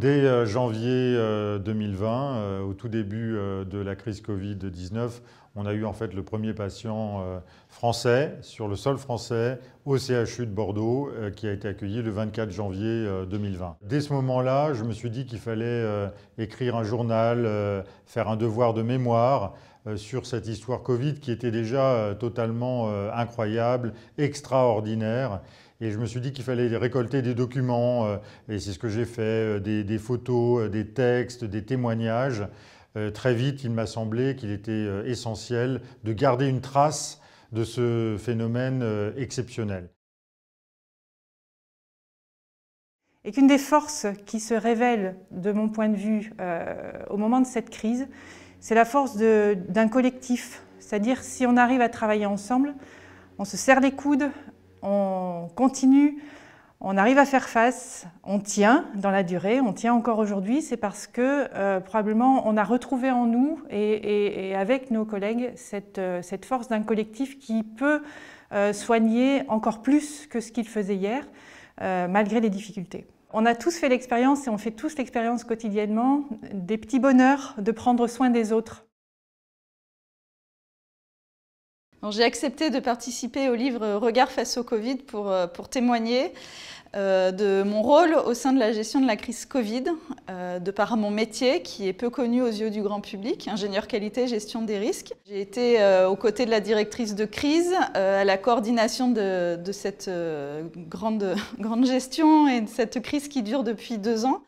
Dès euh, janvier 2020, euh, euh, au tout début de la crise Covid-19, on a eu en fait le premier patient français sur le sol français au CHU de Bordeaux qui a été accueilli le 24 janvier 2020. Dès ce moment-là, je me suis dit qu'il fallait écrire un journal, faire un devoir de mémoire sur cette histoire Covid qui était déjà totalement incroyable, extraordinaire. Et je me suis dit qu'il fallait récolter des documents, euh, et c'est ce que j'ai fait, euh, des, photos, euh, des textes, des témoignages. très vite, il m'a semblé qu'il était essentiel de garder une trace de ce phénomène exceptionnel. Et qu'une des forces qui se révèle, de mon point de vue, au moment de cette crise, c'est la force d'un collectif. C'est-à-dire, si on arrive à travailler ensemble, on se serre les coudes, on continue, on arrive à faire face, on tient dans la durée, on tient encore aujourd'hui, c'est parce que euh, probablement on a retrouvé en nous et, avec nos collègues euh, cette, force d'un collectif qui peut euh, soigner encore plus que ce qu'il faisait hier, malgré les difficultés. On a tous fait l'expérience et on fait tous l'expérience quotidiennement des petits bonheurs de prendre soin des autres. J'ai accepté de participer au livre Regard face au Covid pour, euh, témoigner euh, de mon rôle au sein de la gestion de la crise Covid, euh, de par mon métier qui est peu connu aux yeux du grand public, ingénieur qualité, gestion des risques. J'ai été aux côtés de la directrice de crise à la coordination de, de cette grande, grande gestion et de cette crise qui dure depuis deux ans.